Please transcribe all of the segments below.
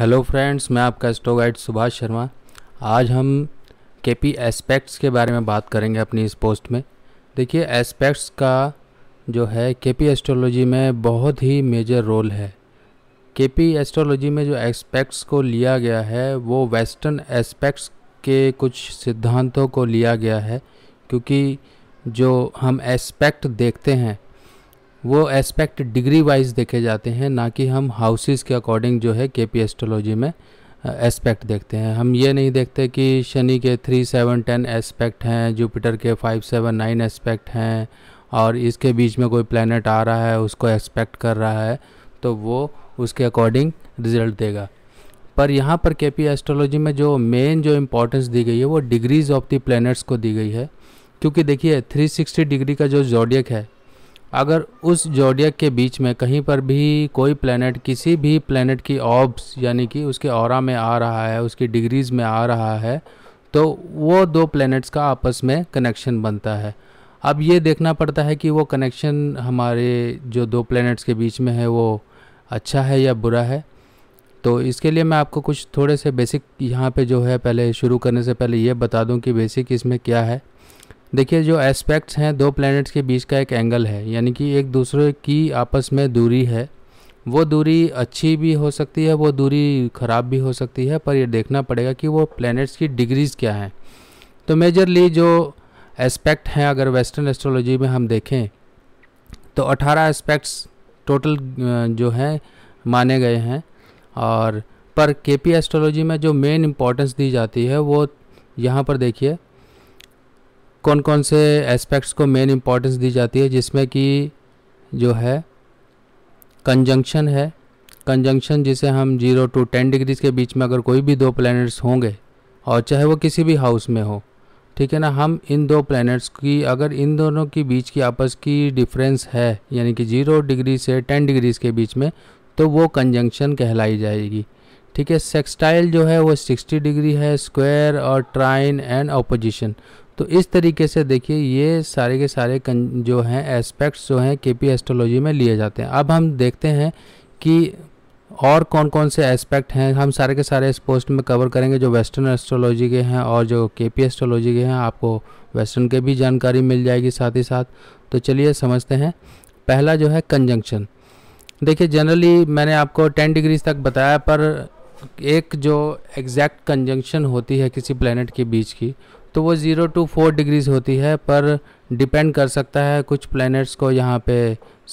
hello friends मैं आपका स्टो guide Subhash Sharma आज हम के पी एस्पेक्ट्स के बारे में बात करेंगे अपनी इस पोस्ट में देखिए एस्पेक्ट्स का जो है के पी एस्ट्रोलॉजी में बहुत ही मेजर रोल है के पी एस्ट्रोलॉजी में जो एस्पेक्ट्स को लिया गया है वो वेस्टर्न एस्पेक्ट्स के कुछ सिद्धांतों को लिया गया है क्योंकि जो हम एस्पेक्ट देखते हैं वो एस्पेक्ट डिग्री वाइज देखे जाते हैं ना कि हम हाउसेस के अकॉर्डिंग जो है के पी एस्ट्रोलॉजी में एस्पेक्ट देखते हैं हम ये नहीं देखते कि शनि के थ्री सेवन टेन एस्पेक्ट हैं जुपिटर के फाइव सेवन नाइन एस्पेक्ट हैं और इसके बीच में कोई प्लानट आ रहा है उसको एस्पेक्ट कर रहा है तो वो उसके अकॉर्डिंग रिजल्ट देगा पर यहाँ पर के पी एस्ट्रोलॉजी में जो मेन जो इम्पोर्टेंस दी गई है वो डिग्रीज ऑफ द प्लैनेट्स को दी गई है क्योंकि देखिए 360 डिग्री का जो जॉडियक है अगर उस जोडियक के बीच में कहीं पर भी कोई प्लेनेट किसी भी प्लेनेट की ऑब्स यानी कि उसके और में आ रहा है उसकी डिग्रीज़ में आ रहा है तो वो दो प्लैनेट्स का आपस में कनेक्शन बनता है अब ये देखना पड़ता है कि वो कनेक्शन हमारे जो दो प्लैनेट्स के बीच में है वो अच्छा है या बुरा है तो इसके लिए मैं आपको कुछ थोड़े से बेसिक यहाँ पे जो है पहले शुरू करने से पहले ये बता दूँ कि बेसिक इसमें क्या है देखिए जो एस्पेक्ट्स हैं दो प्लैनेट्स के बीच का एक एंगल है यानी कि एक दूसरे की आपस में दूरी है वो दूरी अच्छी भी हो सकती है वो दूरी ख़राब भी हो सकती है पर ये देखना पड़ेगा कि वो प्लैनेट्स की डिग्रीज़ क्या हैं तो मेजरली जो एस्पेक्ट हैं अगर वेस्टर्न एस्ट्रोलॉजी में हम देखें तो 18 एस्पेक्ट्स टोटल जो हैं माने गए हैं और पर के पी एस्ट्रोलॉजी में जो मेन इम्पोर्टेंस दी जाती है वो यहाँ पर देखिए कौन कौन से एस्पेक्ट्स को मेन इम्पोर्टेंस दी जाती है जिसमें कि जो है कंजंक्शन है कंजंक्शन जिसे हम जीरो टू टेन डिग्रीज़ के बीच में अगर कोई भी दो प्लैनेट्स होंगे और चाहे वो किसी भी हाउस में हो ठीक है ना हम इन दो प्लैनेट्स की अगर इन दोनों के बीच की आपस की डिफरेंस है यानी कि जीरो डिग्री से टेन डिग्रीज़ के बीच में तो वो कंजंक्शन कहलाई जाएगी ठीक है सेक्सटाइल जो है वो सिक्सटी डिग्री है स्क्वायर और ट्राइन एंड ऑपोजिशन तो इस तरीके से देखिए ये सारे के सारे जो हैं एस्पेक्ट्स जो हैं के पी एस्ट्रोलॉजी में लिए जाते हैं अब हम देखते हैं कि और कौन कौन से एस्पेक्ट हैं हम सारे के सारे इस पोस्ट में कवर करेंगे जो वेस्टर्न एस्ट्रोलॉजी के हैं और जो के पी एस्ट्रोलॉजी के हैं आपको वेस्टर्न के भी जानकारी मिल जाएगी साथ ही साथ तो चलिए समझते हैं पहला जो है कंजंक्शन देखिए जनरली मैंने आपको टेन डिग्रीज तक बताया पर एक जो एग्जैक्ट कंजंक्शन होती है किसी प्लेनेट के बीच की तो वो ज़ीरो टू फोर डिग्रीज होती है पर डिपेंड कर सकता है कुछ प्लैनेट्स को यहाँ पे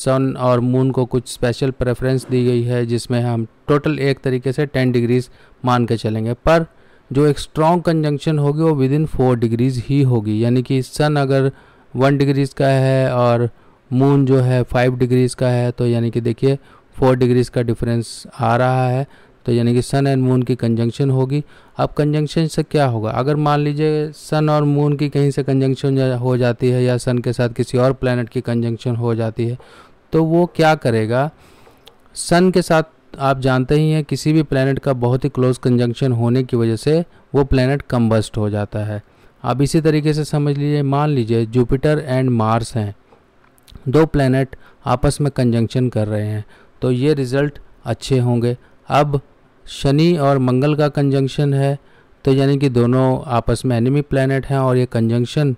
सन और मून को कुछ स्पेशल प्रेफरेंस दी गई है जिसमें हम टोटल एक तरीके से टेन डिग्रीज मान के चलेंगे पर जो एक स्ट्रॉन्ग कंजंक्शन होगी वो विद इन फोर डिग्रीज ही होगी यानी कि सन अगर वन डिग्रीज का है और मून जो है फाइव डिग्रीज का है तो यानी कि देखिए फोर डिग्रीज का डिफरेंस आ रहा है तो यानी कि सन एंड मून की कंजंक्शन होगी अब कंजंक्शन से क्या होगा अगर मान लीजिए सन और मून की कहीं से कंजंक्शन हो जाती है या सन के साथ किसी और प्लानट की कंजंक्शन हो जाती है तो वो क्या करेगा सन के साथ आप जानते ही हैं किसी भी प्लानट का बहुत ही क्लोज कंजंक्शन होने की वजह से वो प्लानट कम्बस्ट हो जाता है आप इसी तरीके से समझ लीजिए मान लीजिए जुपिटर एंड मार्स हैं दो प्लानट आपस में कंजंक्शन कर रहे हैं तो ये रिज़ल्ट अच्छे होंगे अब शनि और मंगल का कंजंक्शन है तो यानी कि दोनों आपस में एनिमी प्लानट हैं और ये कंजंक्शन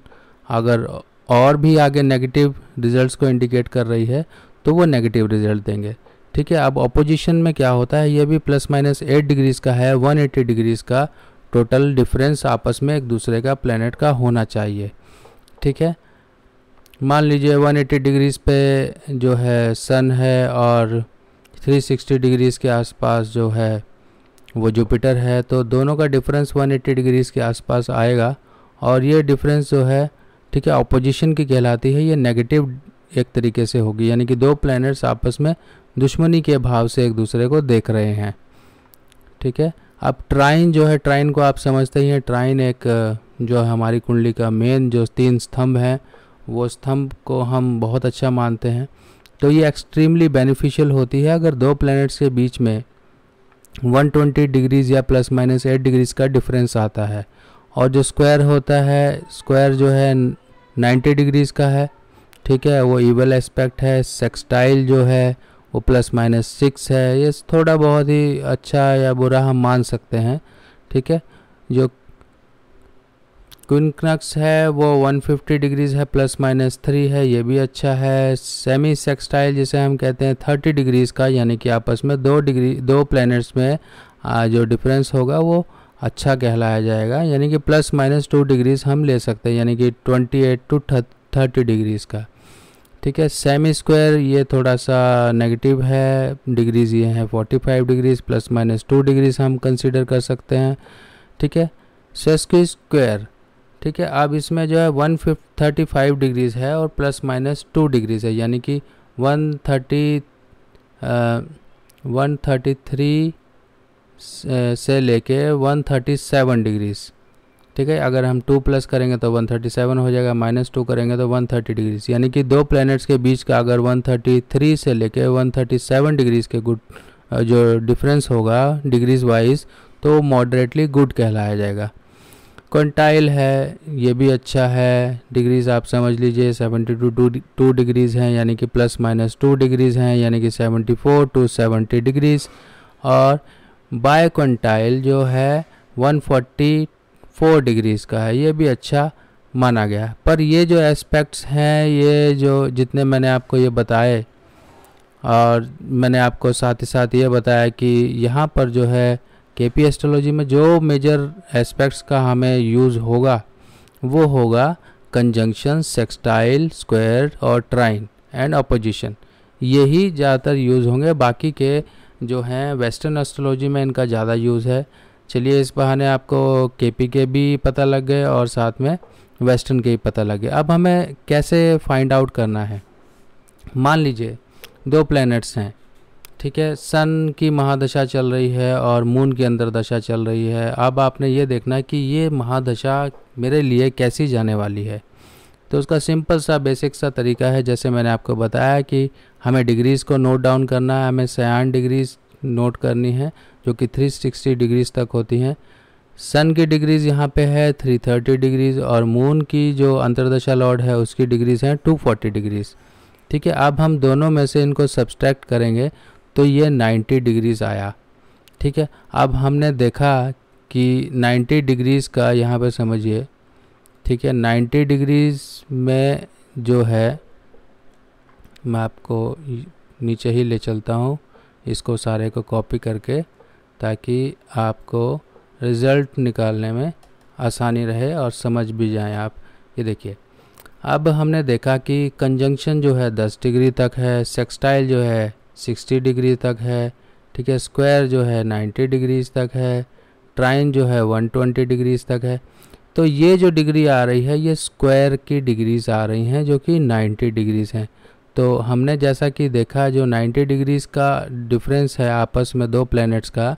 अगर और भी आगे नेगेटिव रिजल्ट्स को इंडिकेट कर रही है तो वो नेगेटिव रिजल्ट देंगे ठीक है अब अपोजिशन में क्या होता है ये भी प्लस माइनस एट डिग्रीज़ का है वन एट्टी डिग्रीज़ का टोटल डिफरेंस आपस में एक दूसरे का प्लानट का होना चाहिए ठीक है मान लीजिए 180 डिग्रीज़ पे जो है सन है और 360 डिग्रीज़ के आसपास जो है वो जुपिटर है तो दोनों का डिफरेंस 180 डिग्रीज़ के आसपास आएगा और ये डिफरेंस जो है ठीक है अपोजिशन की कहलाती है ये नेगेटिव एक तरीके से होगी यानी कि दो प्लैनेट्स आपस में दुश्मनी के भाव से एक दूसरे को देख रहे हैं ठीक है अब ट्राइन जो है ट्राइन को आप समझते ही हैं ट्राइन एक जो हमारी कुंडली का मेन जो तीन स्तंभ हैं वो स्तंभ को हम बहुत अच्छा मानते हैं तो ये एक्सट्रीमली बेनिफिशियल होती है अगर दो प्लैनेट्स के बीच में 120 डिग्रीज़ या प्लस माइनस एट डिग्रीज़ का डिफरेंस आता है और जो स्क्वायर होता है स्क्वायर जो है 90 डिग्रीज़ का है ठीक है वो इवल एस्पेक्ट है सेक्सटाइल जो है वो प्लस माइनस सिक्स है ये थोड़ा बहुत ही अच्छा या बुरा हम मान सकते हैं ठीक है जो क्विनक्स है वो 150 डिग्रीज है प्लस माइनस थ्री है ये भी अच्छा है सेमी सेक्सटाइल जिसे हम कहते हैं 30 डिग्रीज का यानी कि आपस में दो डिग्री दो प्लैनेट्स में आ, जो डिफरेंस होगा वो अच्छा कहलाया जाएगा यानी कि प्लस माइनस टू डिग्रीज हम ले सकते हैं यानी कि 28 टू 30 डिग्रीज का ठीक है सेमी स्क्वायर ये थोड़ा सा नेगेटिव है डिग्रीज ये हैं 45 degrees plus minus two degrees हम कंसिडर कर सकते हैं ठीक है सेस्की स्क्वायर ठीक है अब इसमें जो है वन फिफ्थ फाइव डिग्रीज़ है और प्लस माइनस टू डिग्रीज़ है यानी कि one thirty one thirty three से लेके वन थर्टी सेवन डिग्रीज़ ठीक है अगर हम टू प्लस करेंगे तो वन थर्टी सेवन हो जाएगा माइनस टू करेंगे तो वन थर्टी डिग्रीज यानी कि दो प्लैनेट्स के बीच का अगर वन थर्टी थ्री से लेके वन थर्टी सेवन डिग्रीज़ के गुड जो डिफरेंस होगा डिग्रीज वाइज तो मॉडरेटली गुड कहलाया जाएगा क्वेंटाइल है ये भी अच्छा है डिग्रीज़ आप समझ लीजिए seventy two to two degrees हैं यानी कि प्लस माइनस टू डिग्रीज़ हैं यानी कि seventy four to seventy degrees और बाय कंटाइल जो है वन फोर्टी फोर डिग्रीज़ का है ये भी अच्छा माना गया पर ये जो एस्पेक्ट्स हैं ये जो जितने मैंने आपको ये बताए और मैंने आपको साथ ही साथ ये बताया कि यहाँ पर जो है के पी एस्ट्रोलॉजी में जो मेजर एस्पेक्ट्स का हमें यूज़ होगा वो होगा कंजंक्शन सेक्सटाइल स्क्वायर और ट्राइन एंड अपोजिशन यही ज़्यादातर यूज़ होंगे बाकी के जो हैं वेस्टर्न एस्ट्रोलॉजी में इनका ज़्यादा यूज़ है चलिए इस बहाने आपको के पी के भी पता लग गए और साथ में वेस्टर्न के भी पता लग गए अब हमें कैसे फाइंड आउट करना है मान लीजिए दो प्लैनेट्स हैं ठीक है सन की महादशा चल रही है और मून के अंदर दशा चल रही है अब आपने ये देखना है कि ये महादशा मेरे लिए कैसी जाने वाली है तो उसका सिंपल सा बेसिक सा तरीका है जैसे मैंने आपको बताया कि हमें डिग्रीज़ को नोट डाउन करना है हमें सयान डिग्रीज़ नोट करनी है जो कि 360 डिग्रीज़ तक होती हैं सन की डिग्रीज़ यहाँ पे है 330 डिग्रीज़ और मून की जो अंतरदशा लॉर्ड है उसकी डिग्रीज़ हैं 240 डिग्रीज़ ठीक है अब हम दोनों में से इनको सब्सट्रैक्ट करेंगे तो ये 90 डिग्रीज़ आया ठीक है अब हमने देखा कि 90 डिग्रीज़ का यहाँ पे समझिए ठीक है 90 डिग्रीज़ में जो है मैं आपको नीचे ही ले चलता हूँ इसको सारे को कॉपी करके ताकि आपको रिज़ल्ट निकालने में आसानी रहे और समझ भी जाएं आप ये देखिए अब हमने देखा कि कंजंक्शन जो है 10 डिग्री तक है सेक्सटाइल जो है 60 डिग्री तक है ठीक है स्क्वायर जो है 90 डिग्रीज तक है ट्राइन जो है 120 डिग्रीज तक है तो ये जो डिग्री आ रही है ये स्क्वायर की डिग्रीज आ रही हैं जो कि 90 डिग्रीज हैं तो हमने जैसा कि देखा जो 90 डिग्रीज का डिफरेंस है आपस में दो प्लैनेट्स का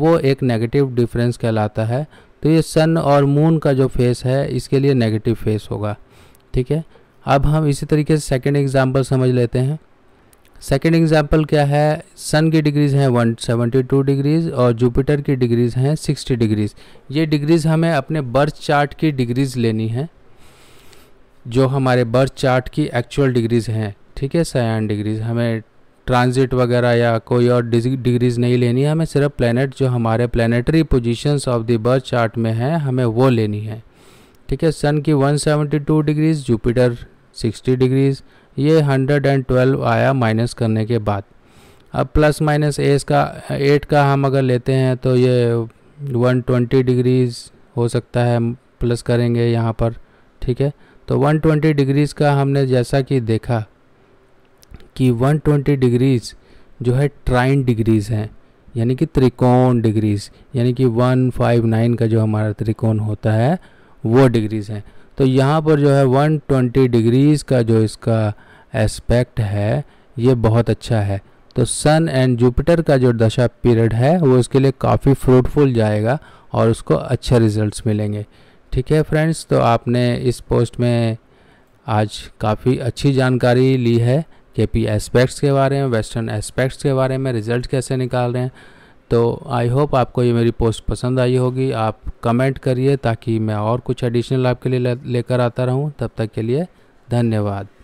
वो एक नेगेटिव डिफरेंस कहलाता है तो ये सन और मून का जो फेस है इसके लिए नेगेटिव फेस होगा ठीक है अब हम इसी तरीके से सेकेंड एग्जाम्पल समझ लेते हैं सेकेंड एग्जाम्पल क्या है सन की डिग्रीज हैं 172 डिग्रीज और जुपिटर की डिग्रीज हैं 60 डिग्रीज ये डिग्रीज हमें अपने बर्थ चार्ट की डिग्रीज लेनी है जो हमारे बर्थ चार्ट की एक्चुअल डिग्रीज हैं ठीक है सयान डिग्रीज हमें ट्रांजिट वगैरह या कोई और डिग्रीज नहीं लेनी है हमें सिर्फ प्लानट जो हमारे planetary position of the birth chart में हैं हमें वो लेनी है ठीक है सन की 172 डिग्रीज जुपिटर 60 डिग्रीज़ ये 112 आया माइनस करने के बाद अब प्लस माइनस एस का एट का हम अगर लेते हैं तो ये 120 डिग्रीज हो सकता है प्लस करेंगे यहाँ पर ठीक है तो 120 डिग्रीज का हमने जैसा कि देखा कि 120 डिग्रीज जो है ट्राइन डिग्रीज हैं यानी कि त्रिकोण डिग्रीज यानी कि 159 का जो हमारा त्रिकोण होता है वो डिग्रीज हैं तो यहाँ पर जो है 120 डिग्रीज़ का जो इसका एस्पेक्ट है ये बहुत अच्छा है तो सन एंड जुपिटर का जो दशा पीरियड है वो इसके लिए काफ़ी फ्रूटफुल जाएगा और उसको अच्छे रिजल्ट्स मिलेंगे ठीक है फ्रेंड्स तो आपने इस पोस्ट में आज काफ़ी अच्छी जानकारी ली है के पी एस्पेक्ट्स के बारे में वेस्टर्न एस्पेक्ट्स के बारे में रिजल्ट कैसे निकाल रहे हैं तो आई होप आपको ये मेरी पोस्ट पसंद आई होगी आप कमेंट करिए ताकि मैं और कुछ एडिशनल आपके लिए लेकर आता रहूँ तब तक के लिए धन्यवाद